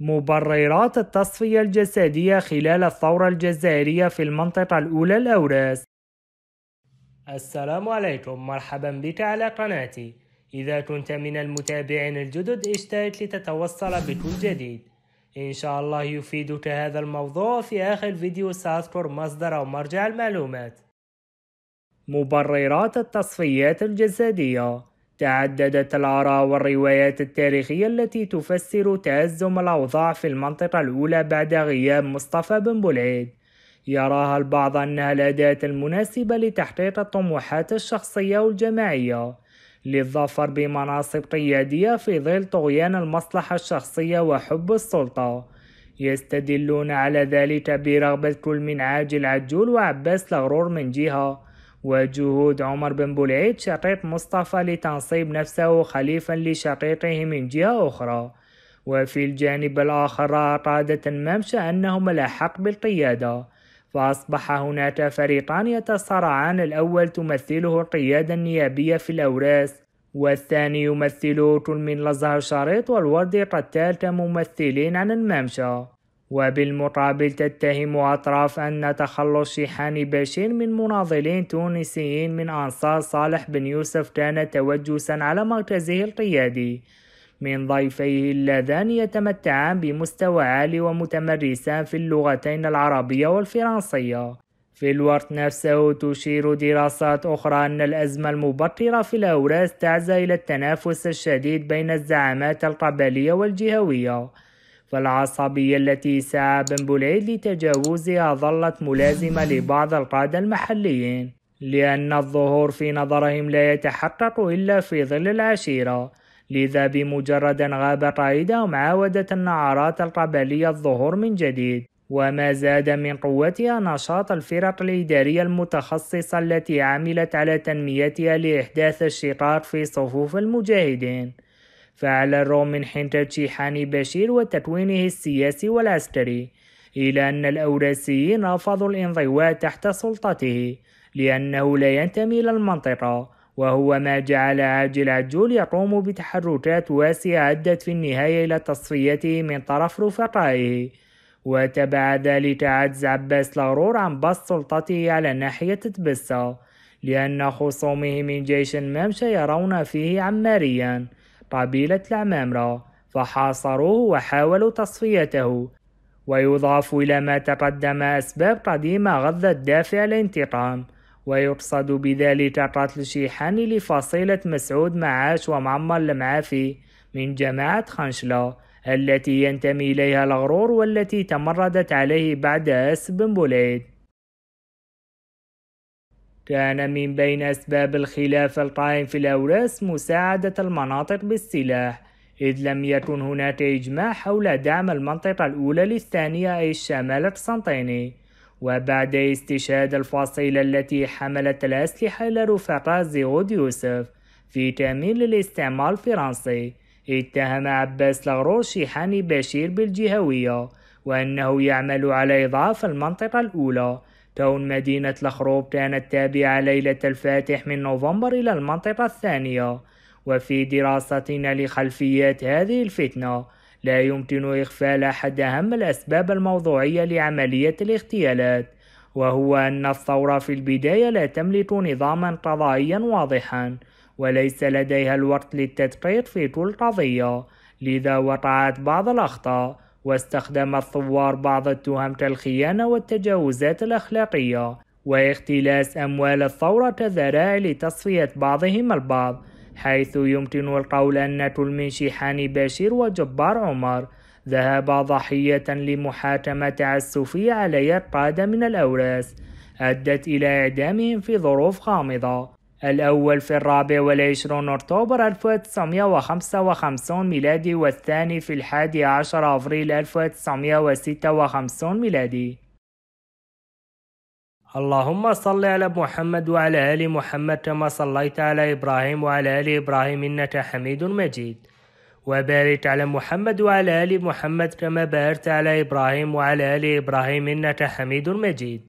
مبررات التصفية الجسدية خلال الثورة الجزائرية في المنطقة الأولى الأوراس السلام عليكم مرحبا بك على قناتي إذا كنت من المتابعين الجدد اشترك لتتوصل بكل جديد إن شاء الله يفيدك هذا الموضوع في آخر فيديو سأذكر مصدر أو مرجع المعلومات مبررات التصفيات الجسدية تعددت الآراء والروايات التاريخية التي تفسر تأزم الأوضاع في المنطقة الأولى بعد غياب مصطفى بن بلعيد يراها البعض أنها الأداة المناسبة لتحقيق الطموحات الشخصية والجماعية للظفر بمناصب قيادية في ظل طغيان المصلحة الشخصية وحب السلطة يستدلون على ذلك برغبة كل من عاجل عجول وعباس لغرور من جهة وجهود عمر بن بولعيد شقيق مصطفى لتنصيب نفسه خليفا لشقيقه من جهة أخرى وفي الجانب الآخر قادة ممشى أنهم الأحق بالقيادة فأصبح هناك فريقان يتصارعان الأول تمثله القيادة النيابية في الأوراس والثاني يمثل كل من الأزهر شريط والوردي قتال كممثلين عن الممشى وبالمقابل تتهم أطراف أن تخلص شيحان بشير من مناضلين تونسيين من أنصار صالح بن يوسف كان توجسا على مركزه القيادي من ضيفيه اللذان يتمتعان بمستوى عالي ومتمرسان في اللغتين العربية والفرنسية في الوقت نفسه تشير دراسات أخرى أن الأزمة المبكرة في الأوراس تعزى إلى التنافس الشديد بين الزعامات القبلية والجهوية فالعصبية التي سعى بن بوليد لتجاوزها ظلت ملازمة لبعض القادة المحليين لأن الظهور في نظرهم لا يتحقق إلا في ظل العشيرة لذا بمجرد أن غاب قائدهم عاودت النعرات القبلية الظهور من جديد وما زاد من قوتها نشاط الفرق الإدارية المتخصصة التي عملت على تنميتها لإحداث الشقاق في صفوف المجاهدين فعلى الرغم من حنطة شيحاني بشير وتكوينه السياسي والعسكري إلى أن الأوراسيين رفضوا الانضواء تحت سلطته لأنه لا ينتمي إلى المنطقة وهو ما جعل عاجل عجول يقوم بتحركات واسعة أدت في النهاية إلى تصفيته من طرف رفقائه وتبع ذلك عجز عباس لغرور عن بسط سلطته على ناحية تبسة لأن خصومه من جيش الممشى يرون فيه عماريا قبيلة العمامرة فحاصروه وحاولوا تصفيته ويضاف إلى ما تقدم أسباب قديمة غذت دافع الانتقام ويقصد بذلك قتل شيحاني لفصيلة مسعود معاش ومعمر المعافي من جماعة خنشلة التي ينتمي إليها الغرور والتي تمردت عليه بعد أسب بن بوليد كان من بين أسباب الخلاف القائم في الأوراس مساعدة المناطق بالسلاح إذ لم يكن هناك إجماع حول دعم المنطقة الأولى للثانية أي الشمال القسنطيني وبعد استشهاد الفصيلة التي حملت الأسلحة إلى رفقاء زيغود يوسف في تأمين للاستعمار الفرنسي اتهم عباس لغروش شيحاني بشير بالجهوية وأنه يعمل على إضعاف المنطقة الأولى تون مدينة الخروب كانت تابعة ليلة الفاتح من نوفمبر إلى المنطقة الثانية وفي دراستنا لخلفيات هذه الفتنة لا يمكن إغفال أحد أهم الأسباب الموضوعية لعملية الاغتيالات وهو أن الثورة في البداية لا تملك نظاما قضائيا واضحا وليس لديها الوقت للتدقيق في كل قضية لذا وقعت بعض الأخطاء واستخدم الثوار بعض التهم كالخيانة والتجاوزات الأخلاقية واختلاس أموال الثورة كذرائع لتصفية بعضهم البعض حيث يمكن القول أن كل من شيحان بشير وجبار عمر ذهب ضحية لمحاكمة تعسفية على يد قادة من الأوراس أدت إلى إعدامهم في ظروف غامضة الأول في الرابع والعشرون أكتوبر 1955 ميلادي والثاني في الحادي عشر أفريل 1956 ميلادي اللهم صل على محمد وعلى آل محمد كما صليت على إبراهيم وعلى آل إبراهيم إنك حميد مجيد وبارك على محمد وعلى آل محمد كما باركت على إبراهيم وعلى آل إبراهيم إنك حميد مجيد